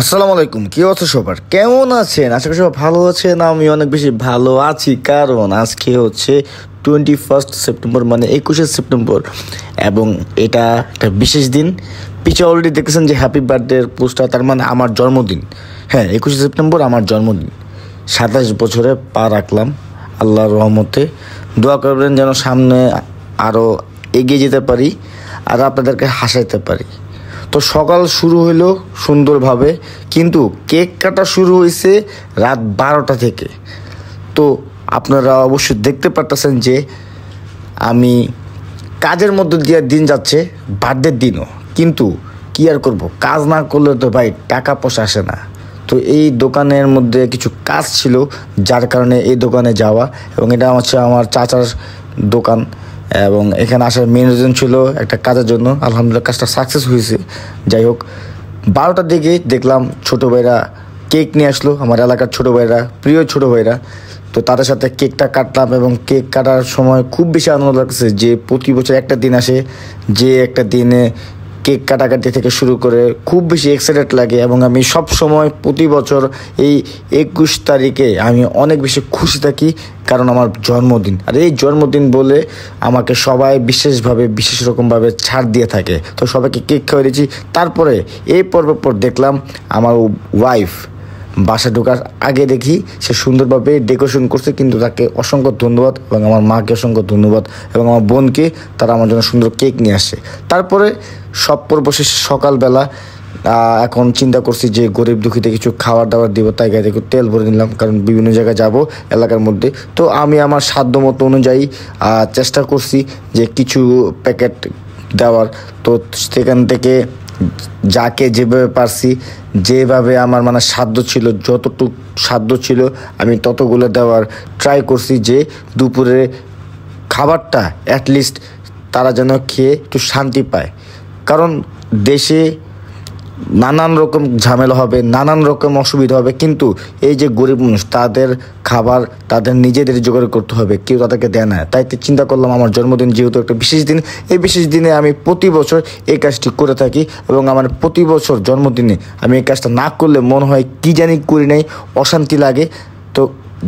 আসসালামু আলাইকুম কি অবস্থা সবার কেমন আছেন আশা করি সবাই ভালো আছেন আমি অনেক বেশি ভালো আছি কারণ আজকে হচ্ছে টোয়েন্টি ফার্স্ট সেপ্টেম্বর মানে একুশে সেপ্টেম্বর এবং এটা একটা বিশেষ দিন পিছে অলরেডি দেখেছেন যে হ্যাপি বার্থডে পোস্টার তার মানে আমার জন্মদিন হ্যাঁ একুশে সেপ্টেম্বর আমার জন্মদিন সাতাশ বছরে পা রাখলাম আল্লাহর রহমতে দোয়া করবেন যেন সামনে আরও এগিয়ে যেতে পারি আর আপনাদেরকে হাসাইতে পারি তো সকাল শুরু হইল সুন্দরভাবে কিন্তু কেক কাটা শুরু হয়েছে রাত বারোটা থেকে তো আপনারা অবশ্যই দেখতে পারতেছেন যে আমি কাজের মধ্যে দিয়ে দিন যাচ্ছে বার্থডের দিনও কিন্তু কী আর করব কাজ না করলে তো ভাই টাকা পয়সা আসে না তো এই দোকানের মধ্যে কিছু কাজ ছিল যার কারণে এই দোকানে যাওয়া এবং এটা হচ্ছে আমার চাচার দোকান এবং এখানে আসার মেন রিজন ছিল একটা কাজের জন্য আলহামদুলিল্লাহ কাজটা সাকসেস হয়েছে যাই হোক বারোটার দিকে দেখলাম ছোটো ভাইরা কেক নিয়ে আসলো আমার এলাকার ছোটো ভাইরা প্রিয় ছোটো ভাইরা তো তাদের সাথে কেকটা কাটলাম এবং কেক কাটার সময় খুব বেশি আনন্দ লাগছে যে প্রতি বছর একটা দিন আসে যে একটা দিনে কেক কাটাকাটি থেকে শুরু করে খুব বেশি এক্সাইটেড লাগে এবং আমি সব সময় প্রতি বছর এই একুশ তারিখে আমি অনেক বেশি খুশি থাকি কারণ আমার জন্মদিন আর এই জন্মদিন বলে আমাকে সবাই বিশেষভাবে বিশেষ রকমভাবে ছাড় দিয়ে থাকে তো সবাইকে কেক খাওয়া দিয়েছি তারপরে এই পর্ব পর দেখলাম আমার ওয়াইফ বাসা ঢোকার আগে দেখি সে সুন্দরভাবে ডেকোরেশন করছে কিন্তু তাকে অসংখ্য ধন্যবাদ এবং আমার মাকে অসংখ্য ধন্যবাদ এবং আমার বোনকে তারা আমার জন্য সুন্দর কেক নিয়ে আসে তারপরে সব পর্ব শেষে সকালবেলা এখন চিন্তা করছি যে গরিব দুঃখীতে কিছু খাবার দাবার দিব তাই গাড়িতে একটু তেল ভরে নিলাম কারণ বিভিন্ন জায়গায় যাব এলাকার মধ্যে তো আমি আমার সাধ্য মতো অনুযায়ী চেষ্টা করছি যে কিছু প্যাকেট দেওয়ার তো সেখান থেকে যাকে যেভাবে পারছি যেভাবে আমার মানে সাধ্য ছিল যতটুক সাধ্য ছিল আমি ততগুলো দেওয়ার ট্রাই করছি যে দুপুরে খাবারটা অ্যাটলিস্ট তারা যেন খেয়ে একটু শান্তি পায় কারণ দেশে নানান রকম ঝামেলা হবে নানান রকম অসুবিধা হবে কিন্তু এই যে গরিব মানুষ তাদের খাবার তাদের নিজেদের জোগাড় করতে হবে কেউ তাদেরকে দেয় না তাই চিন্তা করলাম আমার জন্মদিন যেহেতু একটা বিশেষ দিন এই বিশেষ দিনে আমি প্রতি বছর এই কাজটি করে থাকি এবং আমার প্রতি বছর জন্মদিনে আমি এই কাজটা না করলে মনে হয় কি জানি করি নাই অশান্তি লাগে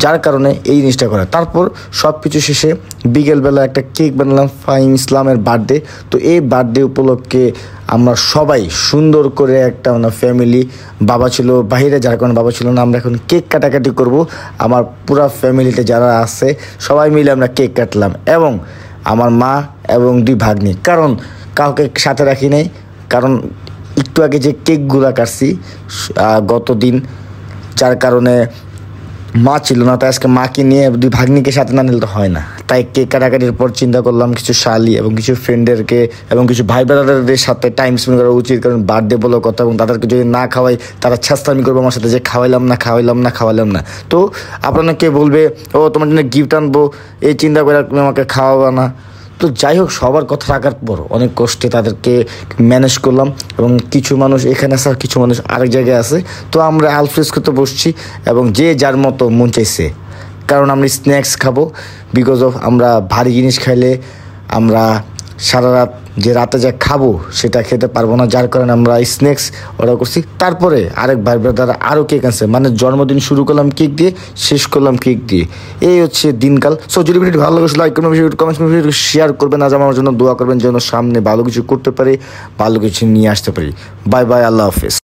যার কারণে এই জিনিসটা করা তারপর সব কিছু শেষে বিকেলবেলা একটা কেক বানালাম ফাহিম ইসলামের বার্থডে তো এই বার্থডে উপলক্ষে আমরা সবাই সুন্দর করে একটা আমার মানে ফ্যামিলি বাবা ছিল বাহিরে যার কারণে বাবা ছিল না আমরা এখন কেক কাটাকাটি করব আমার পুরা ফ্যামিলিতে যারা আছে সবাই মিলে আমরা কেক কাটলাম এবং আমার মা এবং দুই ভাগ্নি কারণ কাউকে সাথে রাখি নাই কারণ একটু আগে যে কেকগুলো কাটছি গত দিন যার কারণে মা ছিল না তাই আজকে মাকে নিয়ে দুই ভাগ্নিকে সাথে না নিলে তো হয় না তাই কেক কাটাকাটির পর চিন্তা করলাম কিছু শালি এবং কিছু ফ্রেন্ডদেরকে এবং কিছু ভাই ব্রাদারদের সাথে টাইম স্পেন্ড করা উচিত কারণ বার্থডে বলো কথা এবং তাদেরকে যদি না খাওয়াই তারা ছাস্তামি করবে আমার সাথে যে খাওয়াইলাম না খাওয়াইলাম না খাওয়াইলাম না তো আপনারা কে বলবে ও তোমার জন্য গিফট আনবো এই চিন্তা করে তুমি আমাকে খাওয়াবো না তো যাই হোক সবার কথা রাখার পর অনেক কষ্টে তাদেরকে ম্যানেজ করলাম এবং কিছু মানুষ এখানে আসা কিছু মানুষ আরেক জায়গায় আছে তো আমরা করতে বসছি এবং যে যার মতো মন চাইছে কারণ আমরা স্ন্যাক্স খাবো বিকজ অফ আমরা ভারী জিনিস খাইলে আমরা সারা রাত যে রাতে যা খাবো সেটা খেতে পারবো না যার কারণে আমরা স্ন্যাক্স অর্ডার করছি তারপরে আরেক ভাই ব্রাদার আরও কেক আনছে মানে জন্মদিন শুরু করলাম কেক দিয়ে শেষ করলাম কেক দিয়ে এই হচ্ছে দিনকাল সো যদি ভিডিওটি ভালো লাগে লাইক করবেন কমেন্ট করবেন শেয়ার করবেন আজ আমার জন্য দোয়া করবেন যেন সামনে ভালো কিছু করতে পারি ভালো কিছু নিয়ে আসতে পারি বাই বাই আল্লাহ হাফেজ